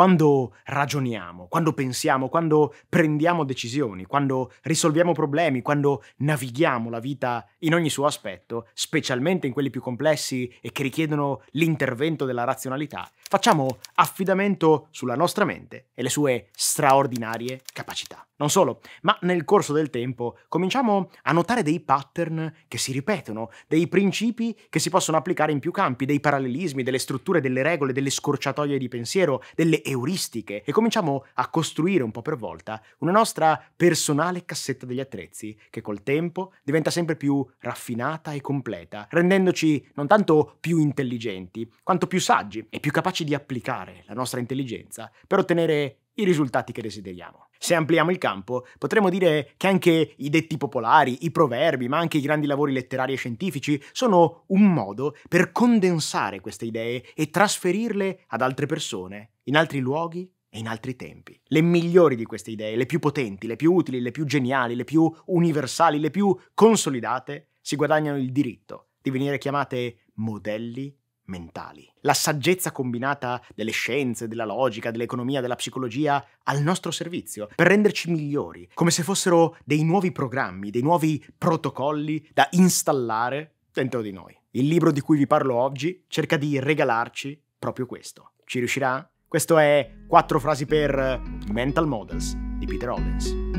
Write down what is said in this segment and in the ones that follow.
quando ragioniamo, quando pensiamo, quando prendiamo decisioni, quando risolviamo problemi, quando navighiamo la vita in ogni suo aspetto, specialmente in quelli più complessi e che richiedono l'intervento della razionalità, facciamo affidamento sulla nostra mente e le sue straordinarie capacità. Non solo, ma nel corso del tempo cominciamo a notare dei pattern che si ripetono, dei principi che si possono applicare in più campi, dei parallelismi, delle strutture, delle regole, delle scorciatoie di pensiero, delle euristiche e cominciamo a costruire un po' per volta una nostra personale cassetta degli attrezzi che col tempo diventa sempre più raffinata e completa, rendendoci non tanto più intelligenti quanto più saggi e più capaci di applicare la nostra intelligenza per ottenere i risultati che desideriamo. Se ampliamo il campo, potremmo dire che anche i detti popolari, i proverbi, ma anche i grandi lavori letterari e scientifici sono un modo per condensare queste idee e trasferirle ad altre persone, in altri luoghi e in altri tempi. Le migliori di queste idee, le più potenti, le più utili, le più geniali, le più universali, le più consolidate, si guadagnano il diritto di venire chiamate modelli mentali. La saggezza combinata delle scienze, della logica, dell'economia, della psicologia al nostro servizio, per renderci migliori, come se fossero dei nuovi programmi, dei nuovi protocolli da installare dentro di noi. Il libro di cui vi parlo oggi cerca di regalarci proprio questo. Ci riuscirà? Questo è 4 frasi per Mental Models di Peter Owens.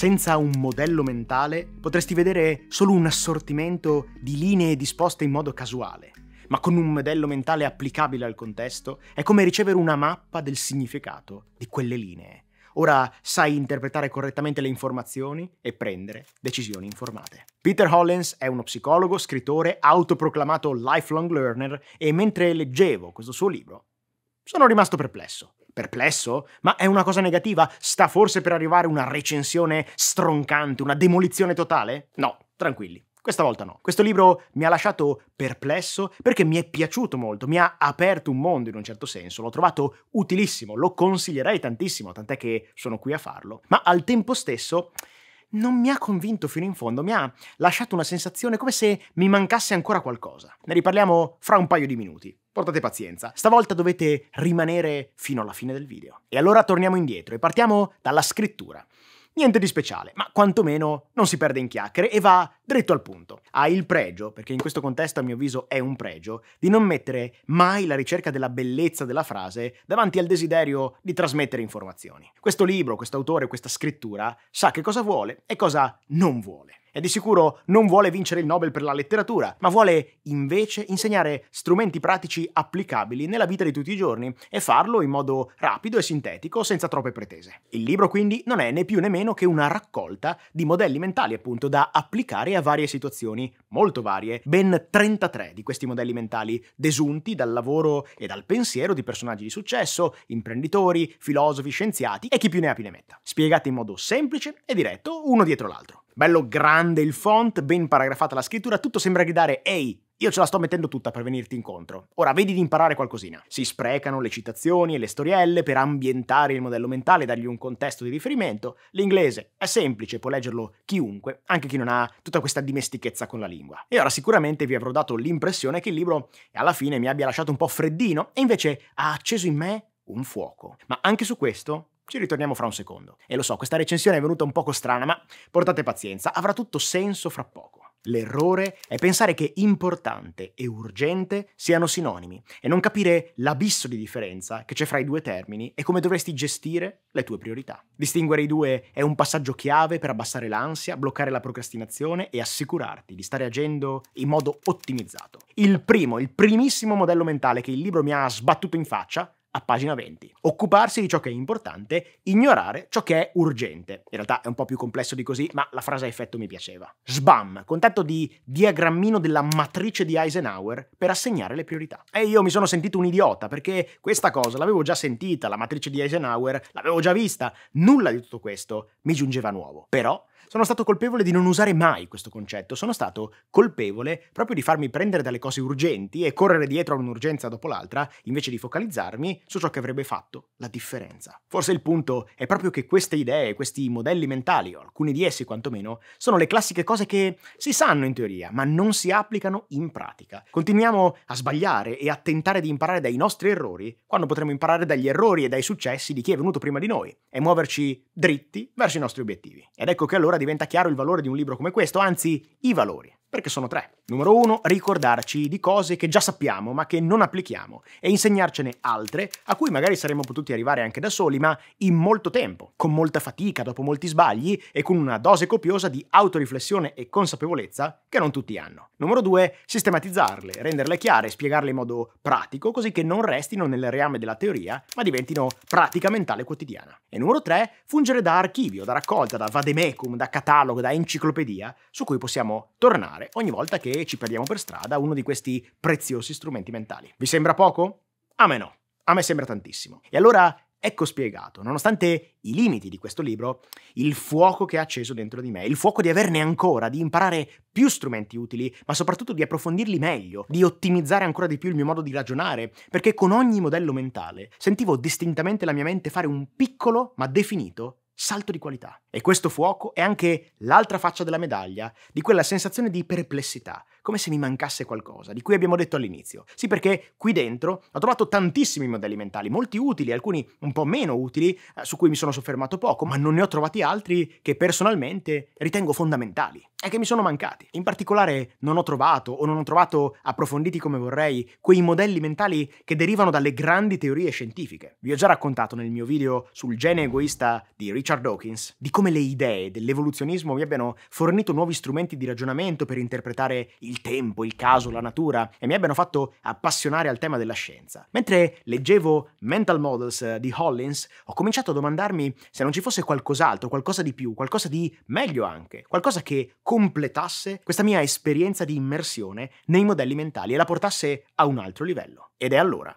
Senza un modello mentale potresti vedere solo un assortimento di linee disposte in modo casuale, ma con un modello mentale applicabile al contesto è come ricevere una mappa del significato di quelle linee. Ora sai interpretare correttamente le informazioni e prendere decisioni informate. Peter Hollins è uno psicologo, scrittore, autoproclamato lifelong learner e mentre leggevo questo suo libro sono rimasto perplesso perplesso? Ma è una cosa negativa? Sta forse per arrivare una recensione stroncante, una demolizione totale? No, tranquilli. Questa volta no. Questo libro mi ha lasciato perplesso perché mi è piaciuto molto, mi ha aperto un mondo in un certo senso, l'ho trovato utilissimo, lo consiglierei tantissimo, tant'è che sono qui a farlo, ma al tempo stesso non mi ha convinto fino in fondo, mi ha lasciato una sensazione come se mi mancasse ancora qualcosa. Ne riparliamo fra un paio di minuti. Portate pazienza, stavolta dovete rimanere fino alla fine del video. E allora torniamo indietro e partiamo dalla scrittura. Niente di speciale, ma quantomeno non si perde in chiacchiere e va dritto al punto. Ha il pregio, perché in questo contesto a mio avviso è un pregio, di non mettere mai la ricerca della bellezza della frase davanti al desiderio di trasmettere informazioni. Questo libro, questo autore, questa scrittura sa che cosa vuole e cosa non vuole. E di sicuro non vuole vincere il Nobel per la letteratura, ma vuole invece insegnare strumenti pratici applicabili nella vita di tutti i giorni e farlo in modo rapido e sintetico, senza troppe pretese. Il libro quindi non è né più né meno che una raccolta di modelli mentali, appunto, da applicare a varie situazioni, molto varie, ben 33 di questi modelli mentali, desunti dal lavoro e dal pensiero di personaggi di successo, imprenditori, filosofi, scienziati e chi più ne ha più ne metta. Spiegati in modo semplice e diretto, uno dietro l'altro. Bello grande il font, ben paragrafata la scrittura, tutto sembra gridare ehi, io ce la sto mettendo tutta per venirti incontro. Ora vedi di imparare qualcosina. Si sprecano le citazioni e le storielle per ambientare il modello mentale e dargli un contesto di riferimento. L'inglese è semplice, può leggerlo chiunque, anche chi non ha tutta questa dimestichezza con la lingua. E ora sicuramente vi avrò dato l'impressione che il libro alla fine mi abbia lasciato un po' freddino e invece ha acceso in me un fuoco. Ma anche su questo ci ritorniamo fra un secondo. E lo so, questa recensione è venuta un poco strana, ma portate pazienza, avrà tutto senso fra poco. L'errore è pensare che importante e urgente siano sinonimi e non capire l'abisso di differenza che c'è fra i due termini e come dovresti gestire le tue priorità. Distinguere i due è un passaggio chiave per abbassare l'ansia, bloccare la procrastinazione e assicurarti di stare agendo in modo ottimizzato. Il primo, il primissimo modello mentale che il libro mi ha sbattuto in faccia a pagina 20. Occuparsi di ciò che è importante, ignorare ciò che è urgente. In realtà è un po' più complesso di così, ma la frase a effetto mi piaceva. Sbam, contatto di diagrammino della matrice di Eisenhower per assegnare le priorità. E io mi sono sentito un idiota perché questa cosa l'avevo già sentita, la matrice di Eisenhower, l'avevo già vista, nulla di tutto questo mi giungeva nuovo. Però sono stato colpevole di non usare mai questo concetto, sono stato colpevole proprio di farmi prendere dalle cose urgenti e correre dietro a un'urgenza dopo l'altra, invece di focalizzarmi su ciò che avrebbe fatto la differenza. Forse il punto è proprio che queste idee, questi modelli mentali, o alcuni di essi quantomeno, sono le classiche cose che si sanno in teoria, ma non si applicano in pratica. Continuiamo a sbagliare e a tentare di imparare dai nostri errori, quando potremmo imparare dagli errori e dai successi di chi è venuto prima di noi, e muoverci dritti verso i nostri obiettivi. Ed ecco che allora diventa chiaro il valore di un libro come questo, anzi i valori, perché sono tre. Numero uno, ricordarci di cose che già sappiamo ma che non applichiamo e insegnarcene altre a cui magari saremmo potuti arrivare anche da soli, ma in molto tempo, con molta fatica, dopo molti sbagli e con una dose copiosa di autoriflessione e consapevolezza che non tutti hanno. Numero due, sistematizzarle, renderle chiare, spiegarle in modo pratico così che non restino nel reame della teoria ma diventino pratica mentale quotidiana. E numero tre, fungere da archivio, da raccolta, da vademecum, da catalogo, da enciclopedia, su cui possiamo tornare ogni volta che ci perdiamo per strada uno di questi preziosi strumenti mentali. Vi sembra poco? A me no, a me sembra tantissimo. E allora Ecco spiegato, nonostante i limiti di questo libro, il fuoco che ha acceso dentro di me, il fuoco di averne ancora, di imparare più strumenti utili, ma soprattutto di approfondirli meglio, di ottimizzare ancora di più il mio modo di ragionare, perché con ogni modello mentale sentivo distintamente la mia mente fare un piccolo ma definito salto di qualità. E questo fuoco è anche l'altra faccia della medaglia, di quella sensazione di perplessità, come se mi mancasse qualcosa, di cui abbiamo detto all'inizio. Sì, perché qui dentro ho trovato tantissimi modelli mentali, molti utili, alcuni un po' meno utili, eh, su cui mi sono soffermato poco, ma non ne ho trovati altri che personalmente ritengo fondamentali e che mi sono mancati. In particolare non ho trovato o non ho trovato approfonditi come vorrei quei modelli mentali che derivano dalle grandi teorie scientifiche. Vi ho già raccontato nel mio video sul gene egoista di Richard Dawkins di come le idee dell'evoluzionismo mi abbiano fornito nuovi strumenti di ragionamento per interpretare il il tempo, il caso, la natura e mi abbiano fatto appassionare al tema della scienza. Mentre leggevo Mental Models eh, di Hollins, ho cominciato a domandarmi se non ci fosse qualcos'altro, qualcosa di più, qualcosa di meglio anche, qualcosa che completasse questa mia esperienza di immersione nei modelli mentali e la portasse a un altro livello. Ed è allora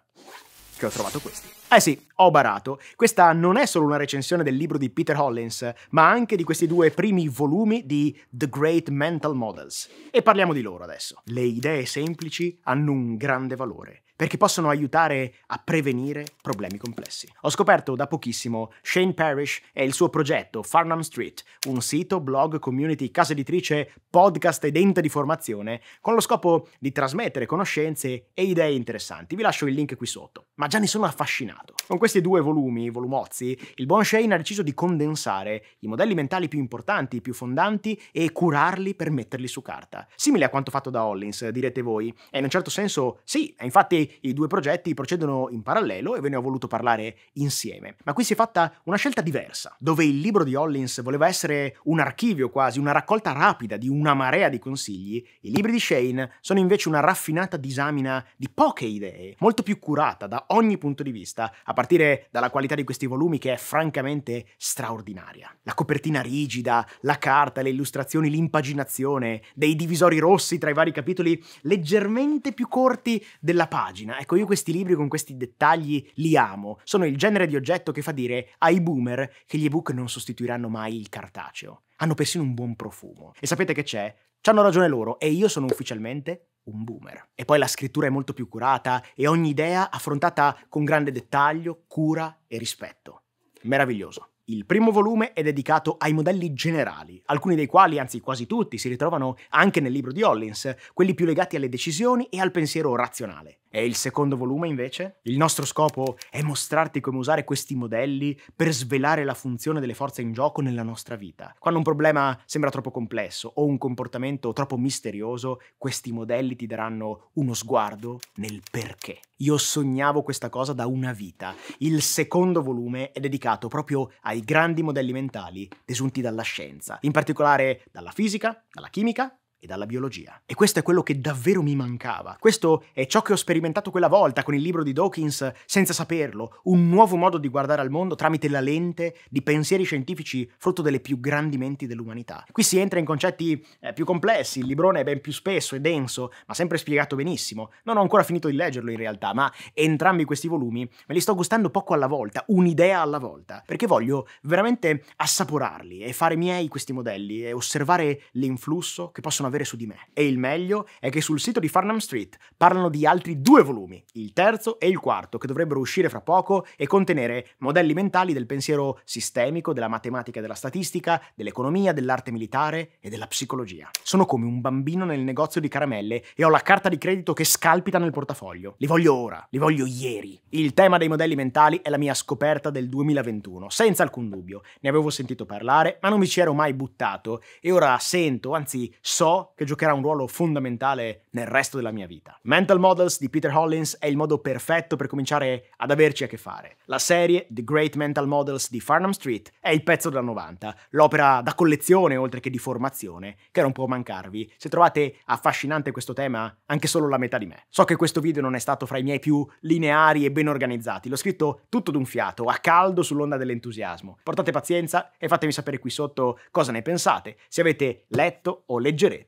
che ho trovato questi. Eh sì, ho barato. Questa non è solo una recensione del libro di Peter Hollins, ma anche di questi due primi volumi di The Great Mental Models. E parliamo di loro adesso. Le idee semplici hanno un grande valore perché possono aiutare a prevenire problemi complessi. Ho scoperto da pochissimo Shane Parrish e il suo progetto Farnham Street, un sito, blog, community, casa editrice, podcast ed ente di formazione, con lo scopo di trasmettere conoscenze e idee interessanti. Vi lascio il link qui sotto, ma già ne sono affascinato. Con questi due volumi, volumozzi, il buon Shane ha deciso di condensare i modelli mentali più importanti, più fondanti e curarli per metterli su carta. Simile a quanto fatto da Hollins, direte voi. E in un certo senso sì, è infatti i due progetti procedono in parallelo e ve ne ho voluto parlare insieme. Ma qui si è fatta una scelta diversa, dove il libro di Hollins voleva essere un archivio quasi, una raccolta rapida di una marea di consigli, i libri di Shane sono invece una raffinata disamina di poche idee, molto più curata da ogni punto di vista, a partire dalla qualità di questi volumi che è francamente straordinaria. La copertina rigida, la carta, le illustrazioni, l'impaginazione, dei divisori rossi tra i vari capitoli leggermente più corti della pagina, pagina. Ecco, io questi libri con questi dettagli li amo. Sono il genere di oggetto che fa dire ai boomer che gli ebook non sostituiranno mai il cartaceo. Hanno persino un buon profumo. E sapete che c'è? C'hanno ragione loro e io sono ufficialmente un boomer. E poi la scrittura è molto più curata e ogni idea affrontata con grande dettaglio, cura e rispetto. Meraviglioso. Il primo volume è dedicato ai modelli generali, alcuni dei quali, anzi quasi tutti, si ritrovano anche nel libro di Hollins, quelli più legati alle decisioni e al pensiero razionale. E il secondo volume, invece? Il nostro scopo è mostrarti come usare questi modelli per svelare la funzione delle forze in gioco nella nostra vita. Quando un problema sembra troppo complesso o un comportamento troppo misterioso, questi modelli ti daranno uno sguardo nel perché. Io sognavo questa cosa da una vita. Il secondo volume è dedicato proprio ai grandi modelli mentali desunti dalla scienza, in particolare dalla fisica, dalla chimica e dalla biologia. E questo è quello che davvero mi mancava. Questo è ciò che ho sperimentato quella volta con il libro di Dawkins senza saperlo, un nuovo modo di guardare al mondo tramite la lente di pensieri scientifici frutto delle più grandi menti dell'umanità. Qui si entra in concetti eh, più complessi, il librone è ben più spesso e denso, ma sempre spiegato benissimo. Non ho ancora finito di leggerlo in realtà, ma entrambi questi volumi me li sto gustando poco alla volta, un'idea alla volta, perché voglio veramente assaporarli e fare miei questi modelli e osservare l'influsso che possono avere avere su di me. E il meglio è che sul sito di Farnham Street parlano di altri due volumi, il terzo e il quarto, che dovrebbero uscire fra poco e contenere modelli mentali del pensiero sistemico, della matematica e della statistica, dell'economia, dell'arte militare e della psicologia. Sono come un bambino nel negozio di caramelle e ho la carta di credito che scalpita nel portafoglio. Li voglio ora, li voglio ieri. Il tema dei modelli mentali è la mia scoperta del 2021, senza alcun dubbio. Ne avevo sentito parlare, ma non mi ci ero mai buttato e ora sento, anzi so che giocherà un ruolo fondamentale nel resto della mia vita. Mental Models di Peter Hollins è il modo perfetto per cominciare ad averci a che fare. La serie The Great Mental Models di Farnham Street è il pezzo della 90, l'opera da collezione oltre che di formazione, che non può mancarvi se trovate affascinante questo tema anche solo la metà di me. So che questo video non è stato fra i miei più lineari e ben organizzati, l'ho scritto tutto d'un fiato, a caldo sull'onda dell'entusiasmo. Portate pazienza e fatemi sapere qui sotto cosa ne pensate, se avete letto o leggerete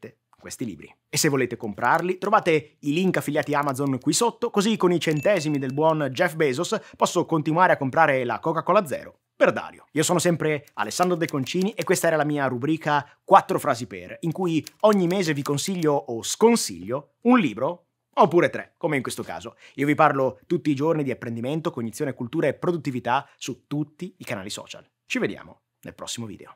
questi libri. E se volete comprarli, trovate i link affiliati Amazon qui sotto, così con i centesimi del buon Jeff Bezos posso continuare a comprare la Coca-Cola Zero per Dario. Io sono sempre Alessandro De Concini e questa era la mia rubrica 4 frasi per, in cui ogni mese vi consiglio o sconsiglio un libro oppure tre, come in questo caso. Io vi parlo tutti i giorni di apprendimento, cognizione, cultura e produttività su tutti i canali social. Ci vediamo nel prossimo video.